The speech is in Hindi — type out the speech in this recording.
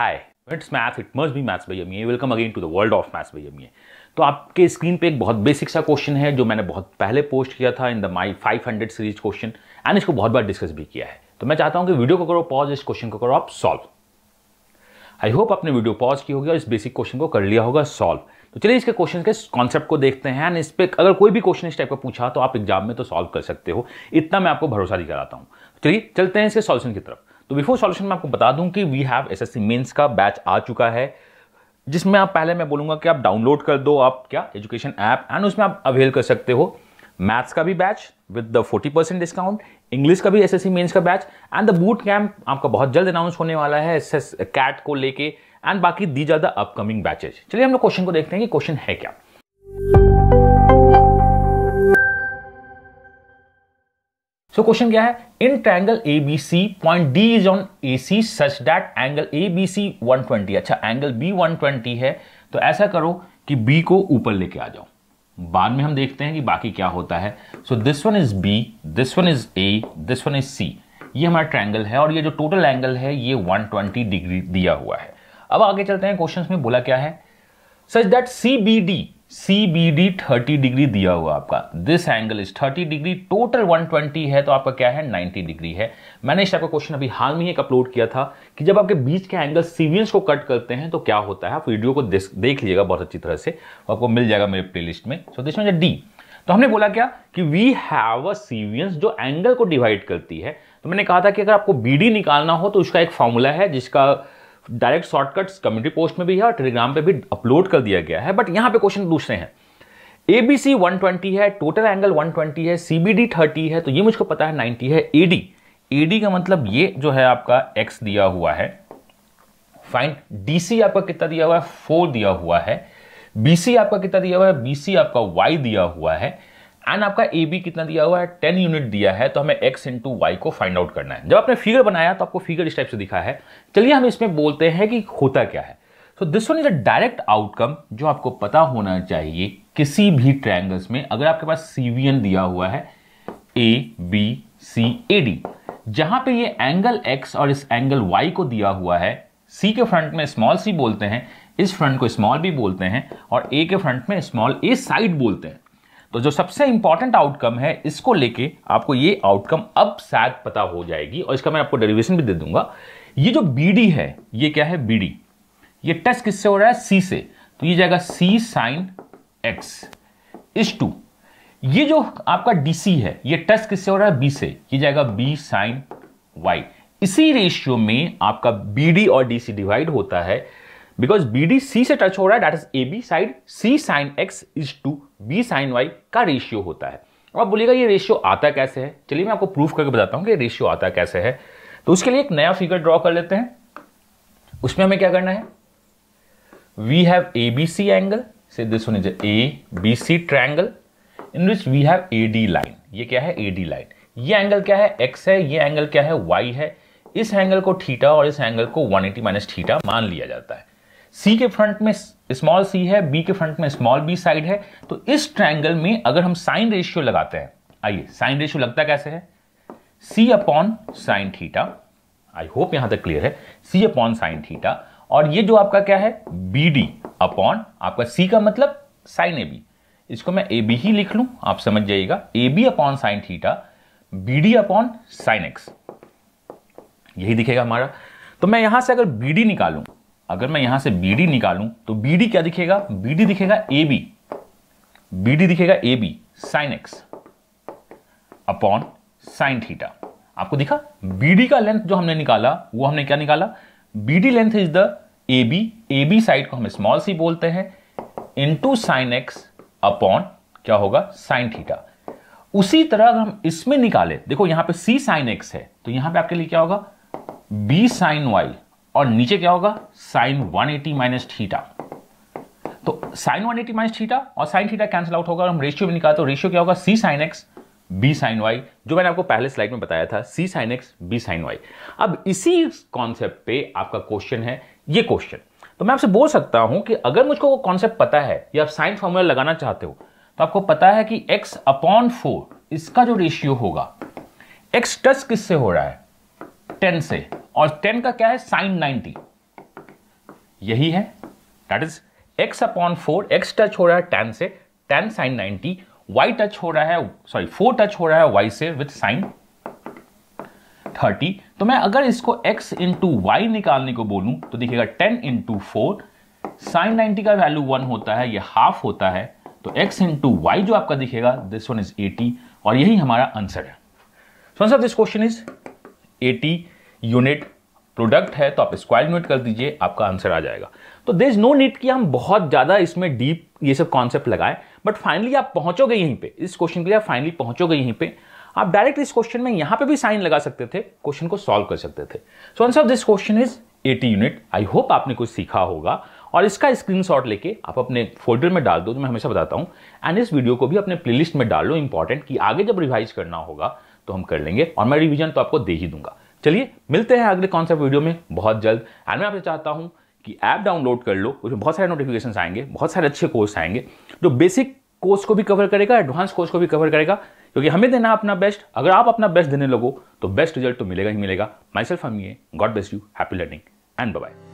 hi it's math it must be maths भाई Ami welcome again to the world of maths भाई अमी तो आपके स्क्रीन पे एक बहुत बेसिक सा क्वेश्चन है जो मैंने बहुत पहले पोस्ट किया था in the my 500 series question and इसको बहुत बार डिस्कस भी किया है तो मैं चाहता हूँ कि वीडियो को करो पॉज इस क्वेश्चन को करो आप सॉल्व आई होप आपने वीडियो पॉज की होगी और इस बेसिक क्वेश्चन को कर लिया होगा सॉल्व तो चलिए इसके क्वेश्चन के कॉन्सेप्ट को देखते हैं एंड इस पर अगर कोई भी क्वेश्चन इस टाइप का पूछा तो आप एग्जाम में तो सॉल्व कर सकते हो इतना मैं आपको भरोसा दिखाता हूँ चलिए चलते हैं इसके सॉल्यूशन की तरफ तो बिफोर सॉल्यूशन में आपको बता दूं कि वी हैव एसएससी मेंस का बैच आ चुका है जिसमें आप पहले मैं बोलूंगा कि आप डाउनलोड कर दो आप क्या एजुकेशन ऐप एंड उसमें आप अवेल कर सकते हो मैथ्स का भी batch with the forty percent discount English का भी एस एस सी का batch and the boot camp आपका बहुत जल्द अनाउंस होने वाला है एस एस कैट को लेके एंड बाकी these are the upcoming batches चलिए हम लोग क्वेश्चन को देखते हैं कि क्वेश्चन है क्या सो तो क्वेश्चन क्या है in triangle A B C point D is on A C such that angle A B C one twenty अच्छा एंगल बी वन ट्वेंटी है तो ऐसा करो कि बी को ऊपर लेके आ जाओ बाद में हम देखते हैं कि बाकी क्या होता है so this one is B this one is A this one is C ये हमारा ट्रैंगल है और ये जो टोटल एंगल है ये 120 डिग्री दिया हुआ है अब आगे चलते हैं क्वेश्चन में बोला क्या है such that C B D C B D thirty degree दिया हुआ आपका this angle is thirty degree total one twenty है तो आपका क्या है नाइन्टी डिग्री है मैंने इस टाइप का क्वेश्चन अभी हाल में ही एक अपलोड किया था कि जब आपके बीच के एंगल सीवियंस को कट करते हैं तो क्या होता है आप वीडियो को देख लीजिएगा बहुत अच्छी तरह से तो आपको मिल जाएगा मेरे प्ले लिस्ट में सो दिस वन डी तो हमने बोला क्या कि वी हैव अ सीवियंस जो एंगल को डिवाइड करती है तो मैंने कहा था कि अगर आपको बी डी निकालना हो तो उसका एक फॉर्मूला है जिसका डायरेक्ट शॉर्टकट्स कम्युनिटी पोस्ट में भी है और टेलीग्राम पे भी अपलोड कर दिया गया है बट यहाँ पे क्वेश्चन दूसरे हैं एबीसी 120 है टोटल एंगल 120 है सीबीडी 30 है तो ये मुझको पता है 90 है एडी एडी का मतलब ये जो है आपका एक्स दिया हुआ है फाइन डीसी आपका कितना दिया हुआ है फोर दिया हुआ है बीसी आपका कितना दिया हुआ है बीसी आपका वाई दिया हुआ है एंड आपका ए बी कितना दिया हुआ है टेन यूनिट दिया है तो हमें एक्स इंटू वाई को फाइंड आउट करना है जब आपने फिगर बनाया तो आपको फिगर इस टाइप से दिखा है चलिए हम इसमें बोलते हैं कि होता क्या है so this one is a direct outcome जो आपको पता होना चाहिए किसी भी ट्रायंगल्स में अगर आपके पास सीवीएन दिया हुआ है ए बी सी ए डी जहां पे ये एंगल एक्स और इस एंगल वाई को दिया हुआ है सी के फ्रंट में स्मॉल सी बोलते हैं इस फ्रंट को स्मॉल बी बोलते हैं और ए के फ्रंट में स्मॉल ए साइड बोलते हैं तो जो सबसे इंपॉर्टेंट आउटकम है इसको लेके आपको ये आउटकम अब शायद पता हो जाएगी और इसका मैं आपको डेरिवेशन भी दे दूंगा ये जो बी है ये क्या है बी ये टेस्ट किससे हो रहा है सी से तो ये जाएगा C sine X is to ये जो आपका डीसी है ये टेस्ट किससे हो रहा है बी से ये जाएगा बी साइन वाई इसी रेशियो में आपका बी डी और डीसी डिवाइड होता है बिकॉज बी डी सी से टच हो रहा है that is A B side C sine X is to B sine Y का रेशियो होता है अब आप बोलिएगा ये रेशियो आता कैसे है चलिए मैं आपको प्रूफ करके बताता हूँ कि रेशियो आता कैसे है तो उसके लिए एक नया फिगर ड्रॉ कर लेते हैं उसमें हमें क्या करना है we have A B C angle से this one is A B C triangle in which we have A D line ये क्या है ए डी लाइन ये एंगल क्या है एक्स है ये एंगल क्या है वाई है इस एंगल को थीटा और इस एंगल को 180 एटी माइनस थीटा मान लिया जाता है सी के फ्रंट में स्मॉल सी है बी के फ्रंट में स्मॉल बी साइड है तो इस ट्राइंगल में अगर हम साइन रेशियो लगाते हैं आइए साइन रेशियो लगता कैसे है C upon sine theta I hope यहां तक क्लियर है सी अपॉन साइन थीटा और ये जो आपका क्या है बी डी अपॉन आपका सी का मतलब साइन ए बी इसको मैं ए बी ही लिख लूं आप समझ जाइएगा A B upon sine theta B D upon sine X यही दिखेगा हमारा तो मैं यहां से अगर बी डी निकालूं अगर मैं यहां से बी डी निकालूं तो बी डी क्या दिखेगा बी डी दिखेगा ए बी बी डी दिखेगा A B sine X upon sine theta आपको दिखा बी डी का लेंथ जो हमने निकाला वो हमने क्या निकाला B D length is the A B A B side को हम स्मॉल सी बोलते हैं इंटू साइन एक्स अपॉन क्या होगा साइन थीटा उसी तरह अगर हम इसमें निकाले देखो यहां पे सी साइन एक्स है तो यहां पे आपके लिए क्या होगा बी साइन वाई और नीचे क्या होगा साइन 180 एटी माइनस थीटा तो साइन 180 एटी माइनस थीटा और साइन थीटा कैंसिल आउट होगा हम रेशियो भी निकालते तो रेशियो क्या होगा C sine X B sine Y जो मैंने आपको पहले स्लाइड में बताया था C sine X B sine Y अब इसी कॉन्सेप्ट पे आपका क्वेश्चन है ये क्वेश्चन तो मैं आपसे बोल सकता हूं कि अगर मुझको वो कॉन्सेप्ट पता है या आप साइन फॉर्मूला लगाना चाहते हो तो आपको पता है कि x अपॉन फोर इसका जो रेशियो होगा x टच किससे हो रहा है 10 से और टेन का क्या है साइन नाइनटी यही है that is X upon four X touch हो रहा है टेन से ten sine ninety Y touch हो रहा है सॉरी फोर टच हो रहा है वाई से विथ साइन थर्टी तो मैं अगर इसको x इंटू वाई निकालने को बोलूं तो देखिएगा ten into four sine ninety का वैल्यू वन होता है ये हाफ होता है तो x इंटू वाई जो आपका दिखेगा दिस वन इज एटी और यही हमारा आंसर है so answer this question is eighty unit product है तो आप स्क्वायर यूनिट कर दीजिए आपका आंसर आ जाएगा तो देर इज नो नीड कि हम बहुत ज़्यादा इसमें डीप ये सब कॉन्सेप्ट लगाएं बट फाइनली आप पहुंचोगे यहीं पे इस क्वेश्चन के लिए आप फाइनली पहुंचोगे यहीं पे आप डायरेक्ट इस क्वेश्चन में यहाँ पे भी साइन लगा सकते थे क्वेश्चन को सॉल्व कर सकते थे so answer of this question is 80 unit I hope आपने कुछ सीखा होगा और इसका स्क्रीनशॉट लेके आप अपने फोल्डर में डाल दो जो तो मैं हमेशा बताता हूँ एंड इस वीडियो को भी अपने प्लेलिस्ट में डाल लो इंपॉर्टेंट कि आगे जब रिवाइज करना होगा तो हम कर लेंगे और मैं रिविजन तो आपको दे ही दूंगा चलिए मिलते हैं अगले कॉन्सेप्ट वीडियो में बहुत जल्द एंड मैं आपसे चाहता हूँ कि ऐप डाउनलोड कर लो उसमें बहुत सारे नोटिफिकेशन आएंगे बहुत सारे अच्छे कोर्स आएंगे जो बेसिक कोर्स को भी कवर करेगा एडवांस कोर्स को भी कवर करेगा क्योंकि हमें देना अपना बेस्ट अगर आप अपना बेस्ट देने लगो तो बेस्ट रिजल्ट तो मिलेगा ही मिलेगा माई सेल्फ हम ये God best you happy learning and bye